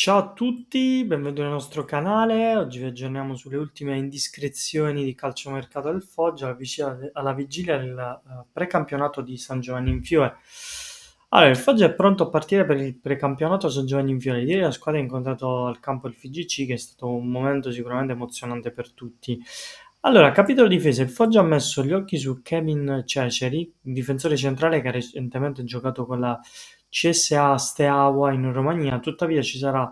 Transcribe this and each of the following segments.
Ciao a tutti, benvenuti nel nostro canale. Oggi vi aggiorniamo sulle ultime indiscrezioni di calciomercato del Foggia alla vigilia, del eh, precampionato di San Giovanni in Fiore. Allora, il Foggia è pronto a partire per il precampionato San Giovanni in Fiore. Ieri la squadra ha incontrato al campo il FGC, che è stato un momento sicuramente emozionante per tutti. Allora, capitolo difesa, il Foggia ha messo gli occhi su Kevin Ceceri, un difensore centrale che ha recentemente giocato con la CSA Steaua in Romagna, tuttavia ci sarà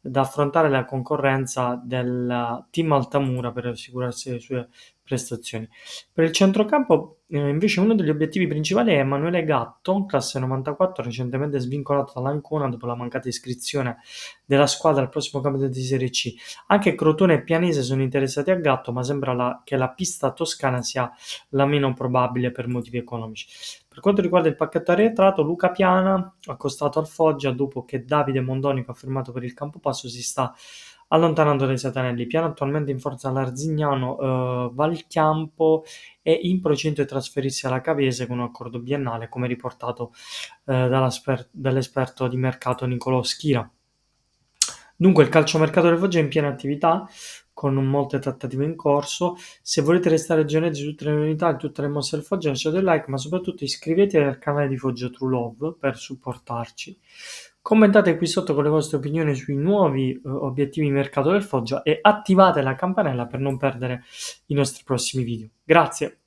da affrontare la concorrenza del team Altamura per assicurarsi le sue prestazioni. Per il centrocampo, eh, invece, uno degli obiettivi principali è Emanuele Gatto, classe 94, recentemente svincolato dall'Ancona dopo la mancata iscrizione della squadra al prossimo campionato di Serie C. Anche Crotone e Pianese sono interessati a Gatto, ma sembra la, che la pista toscana sia la meno probabile per motivi economici. Per quanto riguarda il pacchetto arretrato, Luca Piana, accostato al Foggia dopo che Davide Mondonico ha firmato per il campo passo, si sta Allontanando dai Satanelli, piano attualmente in forza all'Arzignano eh, Valchiampo e in procinto di trasferirsi alla Cavese con un accordo biennale, come riportato eh, dall'esperto di mercato Nicolò Schira. Dunque, il calciomercato del Foggia è in piena attività, con molte trattative in corso. Se volete restare aggiornati su tutte le novità e tutte le mosse del Foggia, lasciate un like, ma soprattutto iscrivetevi al canale di Foggia True Love per supportarci. Commentate qui sotto con le vostre opinioni sui nuovi uh, obiettivi di mercato del Foggia e attivate la campanella per non perdere i nostri prossimi video. Grazie!